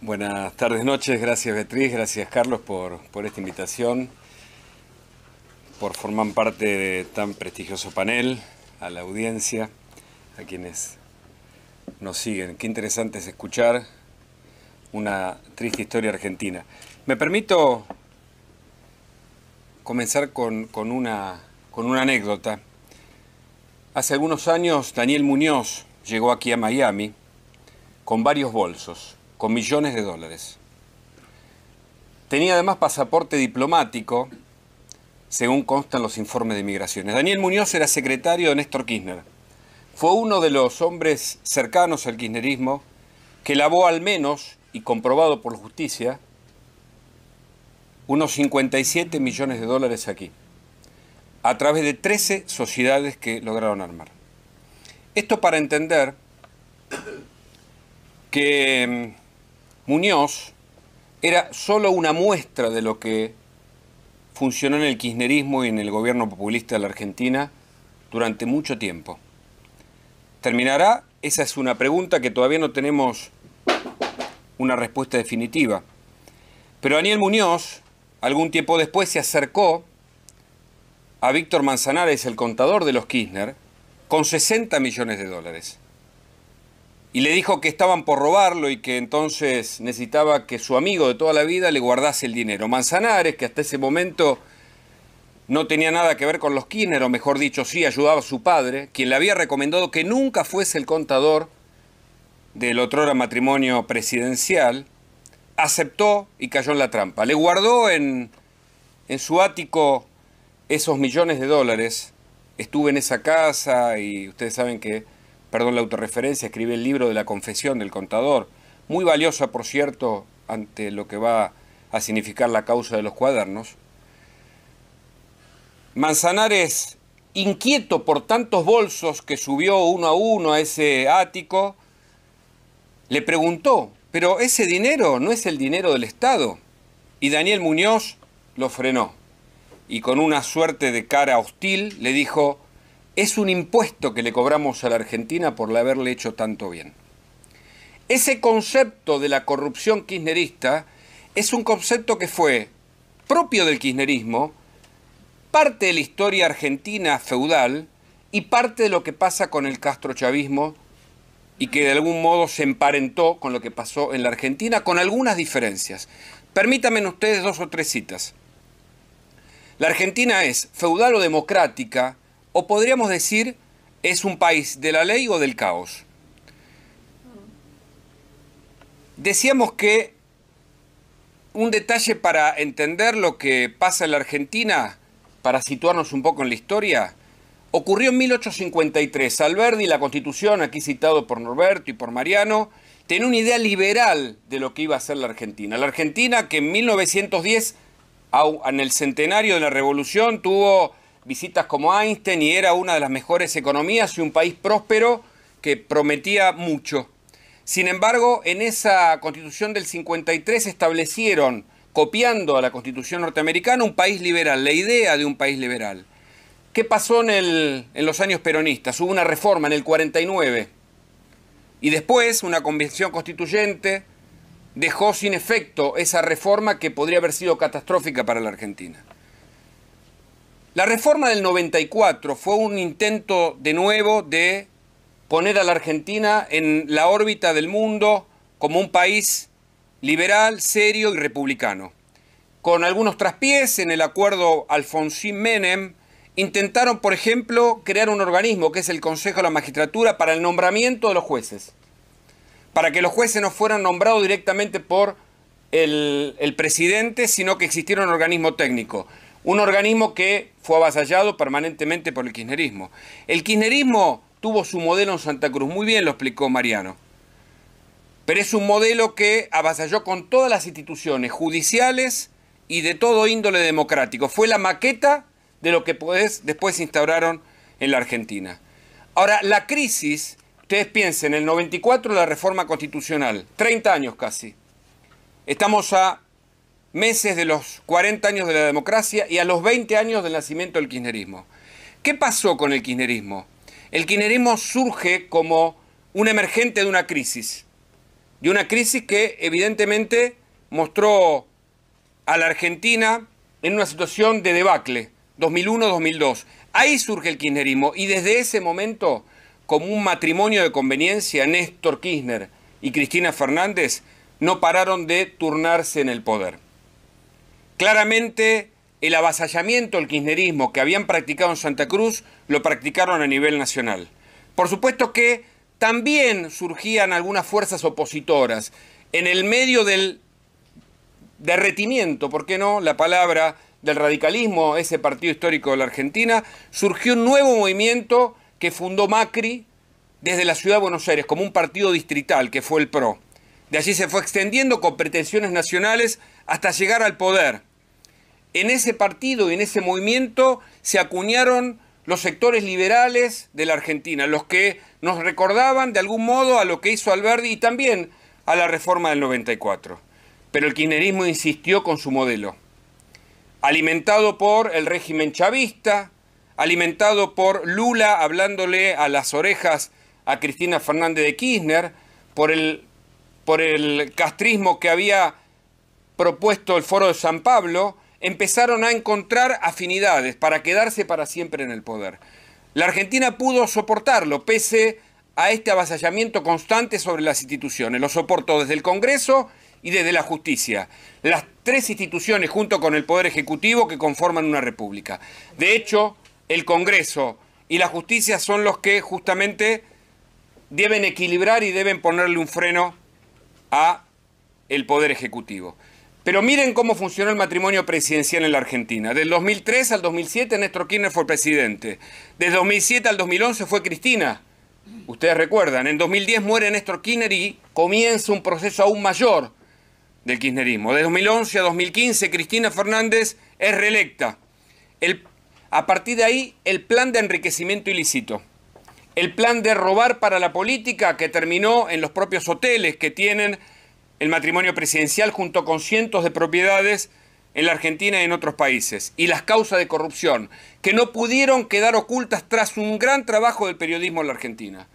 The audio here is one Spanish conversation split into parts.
Buenas tardes, noches. Gracias Beatriz, gracias Carlos por, esta invitación, por formar parte de tan prestigioso panel, a la audiencia, a quienes nos siguen. Qué interesante es escuchar una triste historia argentina. Me permito comenzar con una anécdota. Hace algunos años Daniel Muñoz llegó aquí a Miami con varios bolsos con millones de dólares. Tenía además pasaporte diplomático, según constan los informes de migraciones. Daniel Muñoz era secretario de Néstor Kirchner. Fue uno de los hombres cercanos al kirchnerismo que lavó al menos, y comprobado por la justicia, unos 57 millones de dólares aquí, a través de 13 sociedades que lograron armar. Esto para entender que mm, Muñoz era solo una muestra de lo que funcionó en el kirchnerismo y en el gobierno populista de la Argentina durante mucho tiempo. ¿Terminará? Esa es una pregunta que todavía no tenemos una respuesta definitiva. Pero Daniel Muñoz, algún tiempo después, se acercó a Víctor Manzanares, el contador de los Kirchner, con 60 millones de dólares y le dijo que estaban por robarlo y que entonces necesitaba que su amigo de toda la vida le guardase el dinero. Manzanares, que hasta ese momento no tenía nada que ver con los Kirchner, mejor dicho, sí, ayudaba a su padre, quien le había recomendado que nunca fuese el contador del otrora matrimonio presidencial, aceptó y cayó en la trampa. Le guardó en, en su ático esos millones de dólares. Estuve en esa casa y ustedes saben que perdón la autorreferencia, escribe el libro de la confesión del contador, muy valiosa, por cierto, ante lo que va a significar la causa de los cuadernos. Manzanares, inquieto por tantos bolsos que subió uno a uno a ese ático, le preguntó, pero ese dinero no es el dinero del Estado. Y Daniel Muñoz lo frenó y con una suerte de cara hostil le dijo, es un impuesto que le cobramos a la Argentina por la haberle hecho tanto bien. Ese concepto de la corrupción kirchnerista es un concepto que fue propio del kirchnerismo, parte de la historia argentina feudal y parte de lo que pasa con el castrochavismo y que de algún modo se emparentó con lo que pasó en la Argentina, con algunas diferencias. Permítanme ustedes dos o tres citas. La Argentina es feudal o democrática, o podríamos decir, ¿es un país de la ley o del caos? Decíamos que un detalle para entender lo que pasa en la Argentina, para situarnos un poco en la historia, ocurrió en 1853. Alberdi, la constitución, aquí citado por Norberto y por Mariano, tiene una idea liberal de lo que iba a ser la Argentina. La Argentina que en 1910, en el centenario de la revolución, tuvo visitas como Einstein y era una de las mejores economías y un país próspero que prometía mucho. Sin embargo, en esa constitución del 53 establecieron, copiando a la constitución norteamericana, un país liberal, la idea de un país liberal. ¿Qué pasó en, en los años peronistas? Hubo una reforma en el 49 y después una convención constituyente dejó sin efecto esa reforma que podría haber sido catastrófica para la Argentina. La reforma del 94 fue un intento de nuevo de poner a la Argentina en la órbita del mundo como un país liberal, serio y republicano. Con algunos traspiés en el acuerdo Alfonsín-Menem, intentaron, por ejemplo, crear un organismo que es el Consejo de la Magistratura para el nombramiento de los jueces, para que los jueces no fueran nombrados directamente por el, el presidente, sino que existiera un organismo técnico un organismo que fue avasallado permanentemente por el kirchnerismo. El kirchnerismo tuvo su modelo en Santa Cruz, muy bien lo explicó Mariano, pero es un modelo que avasalló con todas las instituciones judiciales y de todo índole democrático. Fue la maqueta de lo que después se instauraron en la Argentina. Ahora, la crisis, ustedes piensen, en el 94 la reforma constitucional, 30 años casi. Estamos a meses de los 40 años de la democracia y a los 20 años del nacimiento del kirchnerismo. ¿Qué pasó con el kirchnerismo? El kirchnerismo surge como un emergente de una crisis, de una crisis que evidentemente mostró a la Argentina en una situación de debacle, 2001-2002. Ahí surge el kirchnerismo y desde ese momento, como un matrimonio de conveniencia, Néstor Kirchner y Cristina Fernández no pararon de turnarse en el poder. Claramente, el avasallamiento el kirchnerismo que habían practicado en Santa Cruz lo practicaron a nivel nacional. Por supuesto que también surgían algunas fuerzas opositoras en el medio del derretimiento, ¿por qué no? La palabra del radicalismo, ese partido histórico de la Argentina, surgió un nuevo movimiento que fundó Macri desde la ciudad de Buenos Aires como un partido distrital, que fue el PRO. De allí se fue extendiendo con pretensiones nacionales hasta llegar al poder en ese partido y en ese movimiento se acuñaron los sectores liberales de la Argentina, los que nos recordaban de algún modo a lo que hizo Alberti y también a la reforma del 94. Pero el kirchnerismo insistió con su modelo, alimentado por el régimen chavista, alimentado por Lula hablándole a las orejas a Cristina Fernández de Kirchner, por el, por el castrismo que había propuesto el Foro de San Pablo, empezaron a encontrar afinidades para quedarse para siempre en el poder. La Argentina pudo soportarlo pese a este avasallamiento constante sobre las instituciones. Lo soportó desde el Congreso y desde la justicia. Las tres instituciones junto con el Poder Ejecutivo que conforman una república. De hecho, el Congreso y la justicia son los que justamente deben equilibrar y deben ponerle un freno a el Poder Ejecutivo. Pero miren cómo funcionó el matrimonio presidencial en la Argentina. Del 2003 al 2007 Néstor Kirchner fue presidente. Del 2007 al 2011 fue Cristina. Ustedes recuerdan, en 2010 muere Néstor Kirchner y comienza un proceso aún mayor del kirchnerismo. De 2011 a 2015 Cristina Fernández es reelecta. a partir de ahí, el plan de enriquecimiento ilícito. El plan de robar para la política que terminó en los propios hoteles que tienen el matrimonio presidencial junto con cientos de propiedades en la Argentina y en otros países, y las causas de corrupción, que no pudieron quedar ocultas tras un gran trabajo del periodismo en la Argentina.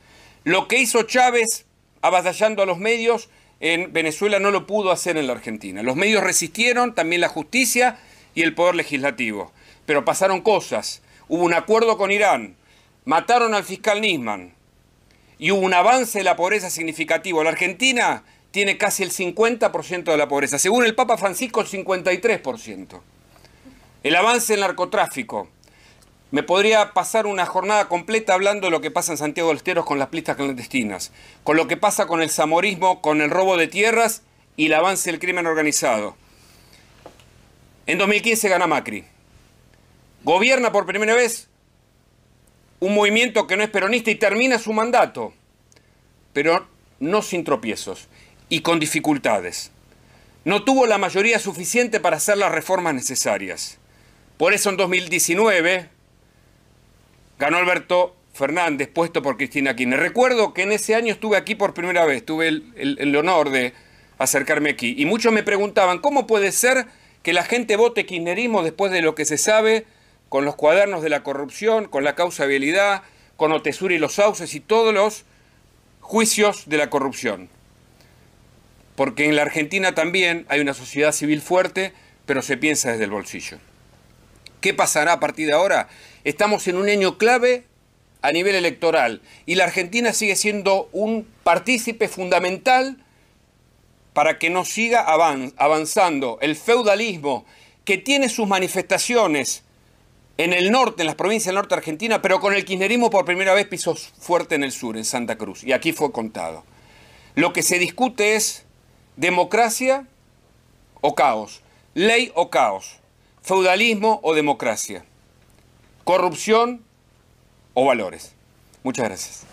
Lo que hizo Chávez avasallando a los medios en Venezuela no lo pudo hacer en la Argentina. Los medios resistieron, también la justicia y el poder legislativo. Pero pasaron cosas. Hubo un acuerdo con Irán, mataron al fiscal Nisman y hubo un avance de la pobreza significativo. La Argentina tiene casi el 50% de la pobreza. Según el Papa Francisco, el 53%. El avance del narcotráfico. Me podría pasar una jornada completa hablando de lo que pasa en Santiago del Estero con las pistas clandestinas, con lo que pasa con el zamorismo, con el robo de tierras y el avance del crimen organizado. En 2015 gana Macri. Gobierna por primera vez un movimiento que no es peronista y termina su mandato, pero no sin tropiezos y con dificultades. No tuvo la mayoría suficiente para hacer las reformas necesarias. Por eso en 2019 ganó Alberto Fernández, puesto por Cristina Kirchner. Recuerdo que en ese año estuve aquí por primera vez, tuve el, honor de acercarme aquí. Y muchos me preguntaban, ¿cómo puede ser que la gente vote kirchnerismo después de lo que se sabe con los cuadernos de la corrupción, con la causabilidad, con Otesura y los sauces y todos los juicios de la corrupción? porque en la Argentina también hay una sociedad civil fuerte, pero se piensa desde el bolsillo. ¿Qué pasará a partir de ahora? Estamos en un año clave a nivel electoral y la Argentina sigue siendo un partícipe fundamental para que no siga avanzando el feudalismo que tiene sus manifestaciones en el norte, en las provincias del norte de argentina, pero con el kirchnerismo por primera vez pisó fuerte en el sur, en Santa Cruz, y aquí fue contado. Lo que se discute es democracia o caos, ley o caos, feudalismo o democracia, corrupción o valores. Muchas gracias.